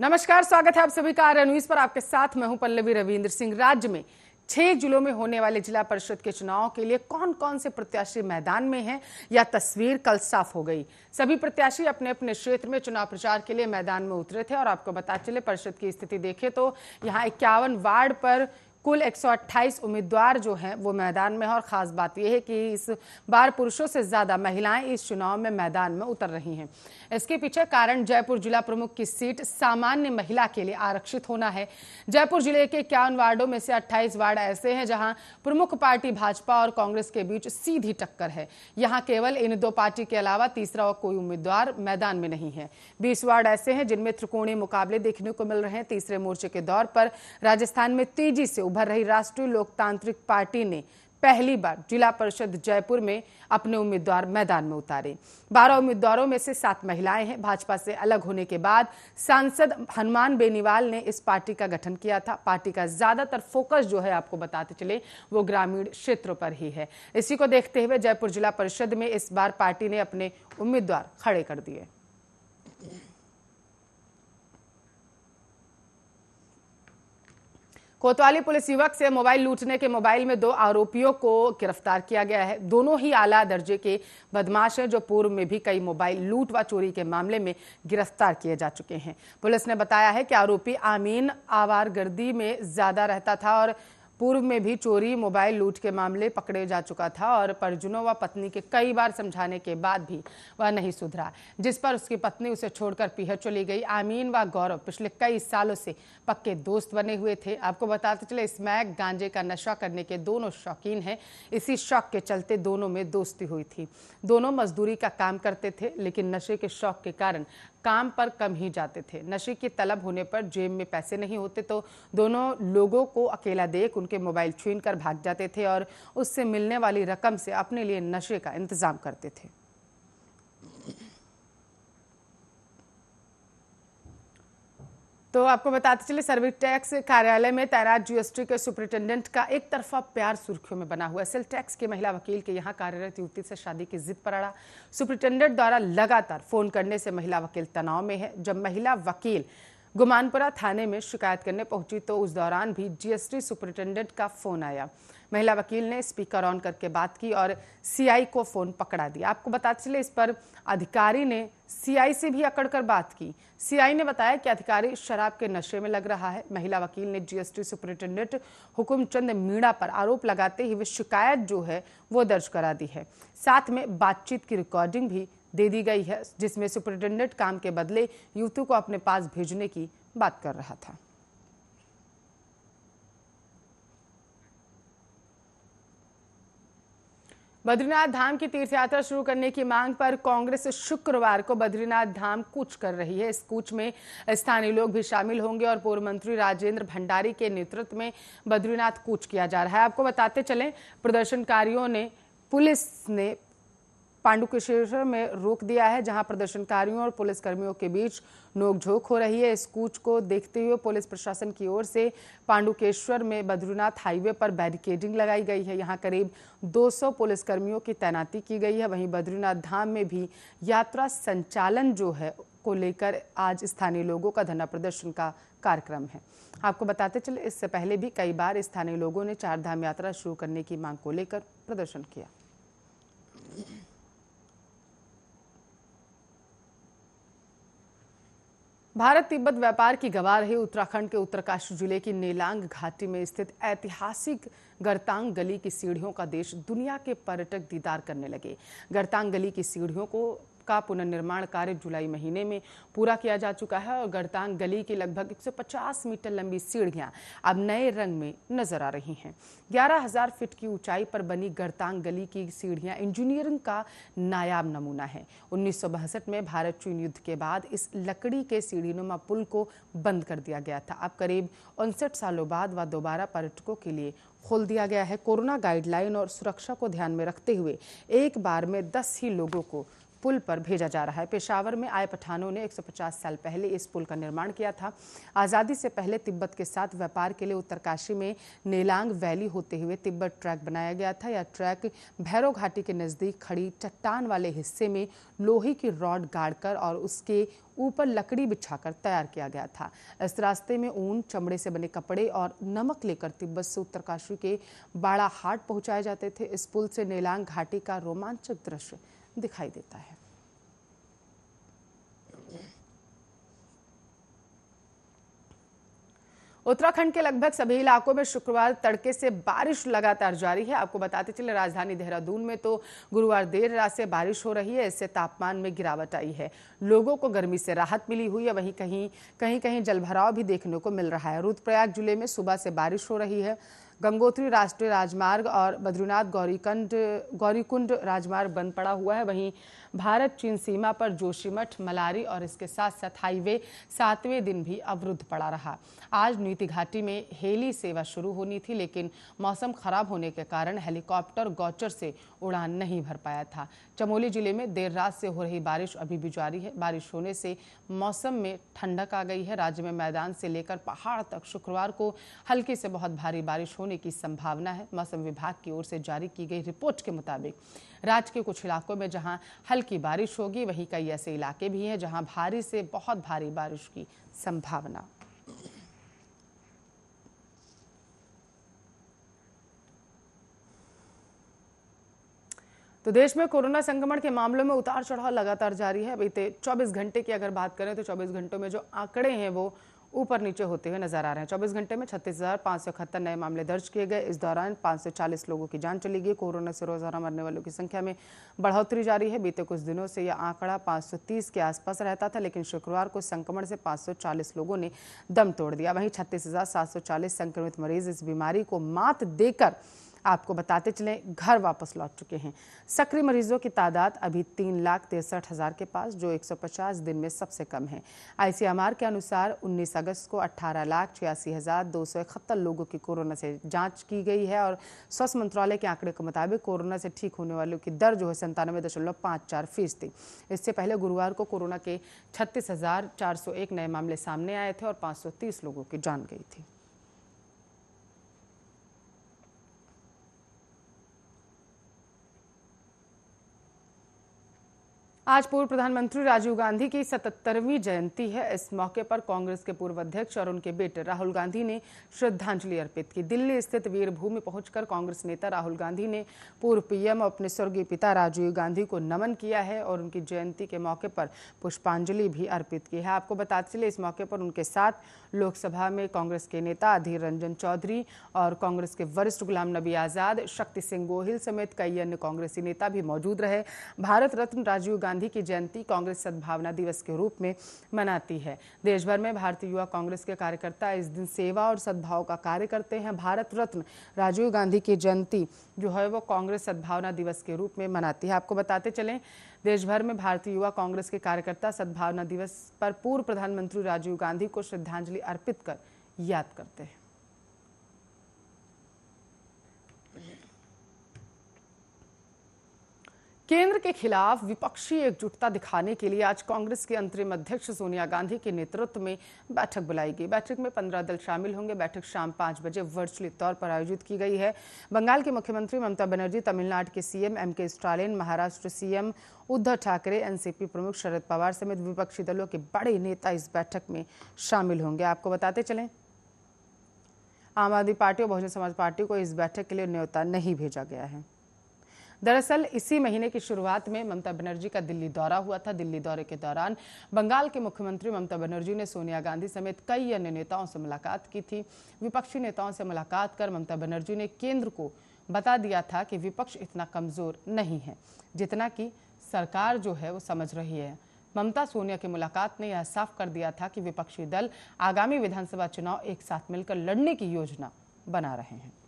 नमस्कार स्वागत है आप सभी का न्यूज पर आपके साथ मैं हूं पल्लवी रविंद्र सिंह राज्य में छह जिलों में होने वाले जिला परिषद के चुनाव के लिए कौन कौन से प्रत्याशी मैदान में हैं या तस्वीर कल साफ हो गई सभी प्रत्याशी अपने अपने क्षेत्र में चुनाव प्रचार के लिए मैदान में उतरे थे और आपको बता चले परिषद की स्थिति देखें तो यहाँ इक्यावन वार्ड पर कुल 128 उम्मीदवार जो हैं वो मैदान में हैं और ख़ास बात यह है कि इस बार पुरुषों से ज़्यादा महिलाएं इस चुनाव में मैदान में उतर रही हैं इसके पीछे कारण जयपुर जिला प्रमुख की सीट सामान्य महिला के लिए आरक्षित होना है जयपुर जिले के इक्यावन वार्डों में से अट्ठाईस वार्ड ऐसे हैं जहाँ प्रमुख पार्टी भाजपा और कांग्रेस के बीच सीधी टक्कर है यहाँ केवल इन दो पार्टी के अलावा तीसरा और कोई उम्मीदवार मैदान में नहीं है बीस वार्ड ऐसे हैं जिनमें त्रिकोणीय मुकाबले देखने को मिल रहे हैं तीसरे मोर्चे के दौर पर राजस्थान में तेजी से भर रही राष्ट्रीय लोकतांत्रिक पार्टी ने पहली बार जिला परिषद जयपुर में अपने उम्मीदवार मैदान में उतारे बारह उम्मीदवारों में से सात महिलाएं हैं भाजपा से अलग होने के बाद सांसद हनुमान बेनीवाल ने इस पार्टी का गठन किया था पार्टी का ज्यादातर फोकस जो है आपको बताते चले वो ग्रामीण क्षेत्रों पर ही है इसी को देखते हुए जयपुर जिला परिषद में इस बार पार्टी ने अपने उम्मीदवार खड़े कर दिए कोतवाली पुलिस युवक से मोबाइल लूटने के मोबाइल में दो आरोपियों को गिरफ्तार किया गया है दोनों ही आला दर्जे के बदमाश हैं जो पूर्व में भी कई मोबाइल लूट व चोरी के मामले में गिरफ्तार किए जा चुके हैं पुलिस ने बताया है कि आरोपी आमीन आवारगर्दी में ज्यादा रहता था और पूर्व में भी चोरी मोबाइल लूट के मामले पकड़े जा चुका था और परजुनों व पत्नी के कई बार समझाने के बाद भी वह नहीं सुधरा जिस पर उसकी पत्नी उसे छोड़कर पीहर चली गई आमीन व गौरव पिछले कई सालों से पक्के दोस्त बने हुए थे आपको बताते चले स्मैक गांजे का नशा करने के दोनों शौकीन हैं इसी शौक के चलते दोनों में दोस्ती हुई थी दोनों मजदूरी का काम करते थे लेकिन नशे के शौक के कारण काम पर कम ही जाते थे नशे की तलब होने पर जेब में पैसे नहीं होते तो दोनों लोगों को अकेला देख उनके मोबाइल छीन कर भाग जाते थे और उससे मिलने वाली रकम से अपने लिए नशे का इंतजाम करते थे तो आपको बताते चले सर्विस टैक्स कार्यालय में तैनात जीएसटी के सुपरिटेंडेंट का एक तरफा प्यार सुर्खियों में बना हुआ सेल टैक्स के महिला वकील के यहाँ कार्यरत युवती से शादी की जिद पर अड़ा सुपरिटेंडेंट द्वारा लगातार फोन करने से महिला वकील तनाव में है जब महिला वकील गुमानपुरा थाने में शिकायत करने पहुंची तो उस दौरान भी जीएसटी सुपरिटेंडेंट का फोन आया महिला वकील ने स्पीकर ऑन करके बात की और सीआई को फ़ोन पकड़ा दिया आपको बताते चले इस पर अधिकारी ने सीआई से भी अकड़ कर बात की सीआई ने बताया कि अधिकारी शराब के नशे में लग रहा है महिला वकील ने जीएसटी सुपरिटेंडेंट हुकुम चंद मीणा पर आरोप लगाते ही हुए शिकायत जो है वो दर्ज करा दी है साथ में बातचीत की रिकॉर्डिंग भी दे दी गई है जिसमें सुपरिटेंडेंट काम के बदले युवती को अपने पास भेजने की बात कर रहा था बद्रीनाथ धाम की तीर्थयात्रा शुरू करने की मांग पर कांग्रेस शुक्रवार को बद्रीनाथ धाम कूच कर रही है इस कूच में स्थानीय लोग भी शामिल होंगे और पूर्व मंत्री राजेंद्र भंडारी के नेतृत्व में बद्रीनाथ कूच किया जा रहा है आपको बताते चलें प्रदर्शनकारियों ने पुलिस ने पांडुकेश्वर में रोक दिया है जहां प्रदर्शनकारियों और पुलिसकर्मियों के बीच नोकझोंक हो रही है इस कूच को देखते हुए पुलिस प्रशासन की ओर से पांडुकेश्वर में बद्रीनाथ हाईवे पर बैरिकेडिंग लगाई गई है यहां करीब 200 पुलिसकर्मियों की तैनाती की गई है वहीं बद्रीनाथ धाम में भी यात्रा संचालन जो है को लेकर आज स्थानीय लोगों का धरना प्रदर्शन का कार्यक्रम है आपको बताते चले इससे पहले भी कई बार स्थानीय लोगों ने चारधाम यात्रा शुरू करने की मांग को लेकर प्रदर्शन किया भारत तिब्बत व्यापार की गवाह रही उत्तराखंड के उत्तरकाशी जिले की नेलांग घाटी में स्थित ऐतिहासिक गरतांग गली की सीढ़ियों का देश दुनिया के पर्यटक दीदार करने लगे गरतांग गली की सीढ़ियों को का पुनर्निर्माण कार्य जुलाई महीने में पूरा किया जा चुका है और गड़तांग गली की लगभग 150 मीटर लंबी सीढ़ियां अब नए रंग में नजर आ रही हैं 11,000 फीट की ऊंचाई पर बनी गड़तांग गली की सीढ़ियां इंजीनियरिंग का नायाब नमूना है उन्नीस में भारत चीन युद्ध के बाद इस लकड़ी के सीढ़ीनुमा पुल को बंद कर दिया गया था अब करीब उनसठ सालों बाद वह दोबारा पर्यटकों के लिए खोल दिया गया है कोरोना गाइडलाइन और सुरक्षा को ध्यान में रखते हुए एक बार में दस ही लोगों को पुल पर भेजा जा रहा है पेशावर में आए पठानों ने 150 साल पहले इस पुल का निर्माण किया था आज़ादी से पहले तिब्बत के साथ व्यापार के लिए उत्तरकाशी में नेलांग वैली होते हुए तिब्बत ट्रैक बनाया गया था यह ट्रैक भैरव घाटी के नज़दीक खड़ी चट्टान वाले हिस्से में लोहे की रॉड गाड़कर और उसके ऊपर लकड़ी बिछाकर तैयार किया गया था इस रास्ते में ऊन चमड़े से बने कपड़े और नमक लेकर तिब्बत से उत्तरकाशी के बाड़ाहाट पहुंचाए जाते थे इस पुल से नेलांग घाटी का रोमांचक दृश्य दिखाई देता है उत्तराखंड के लगभग सभी इलाकों में शुक्रवार तड़के से बारिश लगातार जारी है आपको बताते चले राजधानी देहरादून में तो गुरुवार देर रात से बारिश हो रही है इससे तापमान में गिरावट आई है लोगों को गर्मी से राहत मिली हुई है वहीं कहीं कहीं कहीं जलभराव भी देखने को मिल रहा है रुद्रप्रयाग जिले में सुबह से बारिश हो रही है गंगोत्री राष्ट्रीय राजमार्ग और बद्रीनाथ गौरीकंड गौरीकुंड राजमार्ग बंद पड़ा हुआ है वहीं भारत चीन सीमा पर जोशीमठ मलारी और इसके साथ साथ हाईवे सातवें दिन भी अवरुद्ध पड़ा रहा आज नीति घाटी में हेली सेवा शुरू होनी थी लेकिन मौसम खराब होने के कारण हेलीकॉप्टर गौचर से उड़ान नहीं भर पाया था चमोली जिले में देर रात से हो रही बारिश अभी भी जारी है बारिश होने से मौसम में ठंडक आ गई है राज्य में मैदान से लेकर पहाड़ तक शुक्रवार को हल्की से बहुत भारी बारिश होने होने की संभावना है मौसम विभाग की ओर से जारी की गई रिपोर्ट के मुताबिक राज्य के कुछ इलाकों में जहां हल्की बारिश होगी वहीं कई ऐसे इलाके भी हैं जहां भारी से बहुत भारी बारिश की संभावना तो देश में कोरोना संक्रमण के मामलों में उतार चढ़ाव लगातार जारी है बीते 24 घंटे की अगर बात करें तो 24 घंटों में जो आंकड़े हैं वो ऊपर नीचे होते हुए नजर आ रहे हैं चौबीस घंटे में छत्तीस नए मामले दर्ज किए गए इस दौरान 540 लोगों की जान चली गई कोरोना से रोजाना मरने वालों की संख्या में बढ़ोतरी जारी है बीते कुछ दिनों से यह आंकड़ा 530 के आसपास रहता था लेकिन शुक्रवार को संक्रमण से 540 लोगों ने दम तोड़ दिया वहीं छत्तीस संक्रमित मरीज इस बीमारी को मात देकर आपको बताते चलें घर वापस लौट चुके हैं सक्रिय मरीजों की तादाद अभी तीन लाख तिरसठ हज़ार के पास जो 150 दिन में सबसे कम है आईसीएमआर के अनुसार 19 अगस्त को अट्ठारह लाख छियासी हज़ार दो सौ इकहत्तर लोगों की कोरोना से जांच की गई है और स्वास्थ्य मंत्रालय के आंकड़े के मुताबिक कोरोना से ठीक होने वालों की दर जो है संतानवे दशमलव पाँच चार फीसदी इससे पहले गुरुवार को कोरोना के छत्तीस नए मामले सामने आए थे और तीस लोगों की जान गई थी आज पूर्व प्रधानमंत्री राजीव गांधी की 77वीं जयंती है इस मौके पर कांग्रेस के पूर्व अध्यक्ष और उनके बेटे राहुल गांधी ने श्रद्धांजलि अर्पित की दिल्ली स्थित वीरभूमि पहुंचकर कांग्रेस नेता राहुल गांधी ने पूर्व पीएम और अपने स्वर्गीय पिता राजीव गांधी को नमन किया है और उनकी जयंती के मौके पर पुष्पांजलि भी अर्पित की है आपको बताते चले इस मौके पर उनके साथ लोकसभा में कांग्रेस के नेता अधीर रंजन चौधरी और कांग्रेस के वरिष्ठ गुलाम नबी आजाद शक्ति सिंह गोहिल समेत कई अन्य कांग्रेसी नेता भी मौजूद रहे भारत रत्न राजीव गांधी गांधी की जयंती कांग्रेस सद्भावना दिवस के रूप में मनाती है देश भर में भारतीय युवा कांग्रेस के कार्यकर्ता इस दिन सेवा और सद्भाव का कार्य करते हैं भारत रत्न राजीव गांधी की जयंती जो है वो कांग्रेस सद्भावना दिवस के रूप में मनाती है आपको बताते चलें देश भर में भारतीय युवा कांग्रेस के कार्यकर्ता सद्भावना दिवस पर पूर्व प्रधानमंत्री राजीव गांधी को श्रद्धांजलि अर्पित कर याद करते हैं केंद्र के खिलाफ विपक्षी एकजुटता दिखाने के लिए आज कांग्रेस के अंतरिम अध्यक्ष सोनिया गांधी के नेतृत्व में बैठक बुलाई गई बैठक में पंद्रह दल शामिल होंगे बैठक शाम पांच बजे वर्चुअली तौर पर आयोजित की गई है बंगाल के मुख्यमंत्री ममता बनर्जी तमिलनाडु के CM M K Stalin Maharashtra CM Uddhav Thackeray NCP प्रमुख शरद पवार समेत विपक्षी दलों के बड़े नेता इस बैठक में शामिल होंगे आपको बताते चलें आम आदमी पार्टी और बहुजन समाज पार्टी को इस बैठक के लिए न्योता नहीं भेजा गया है दरअसल इसी महीने की शुरुआत में ममता बनर्जी का दिल्ली दौरा हुआ था दिल्ली दौरे के दौरान बंगाल के मुख्यमंत्री ममता बनर्जी ने सोनिया गांधी समेत कई अन्य नेताओं से मुलाकात की थी विपक्षी नेताओं से मुलाकात कर ममता बनर्जी ने केंद्र को बता दिया था कि विपक्ष इतना कमजोर नहीं है जितना कि सरकार जो है वो समझ रही है ममता सोनिया की मुलाकात ने यह साफ कर दिया था कि विपक्षी दल आगामी विधानसभा चुनाव एक साथ मिलकर लड़ने की योजना बना रहे हैं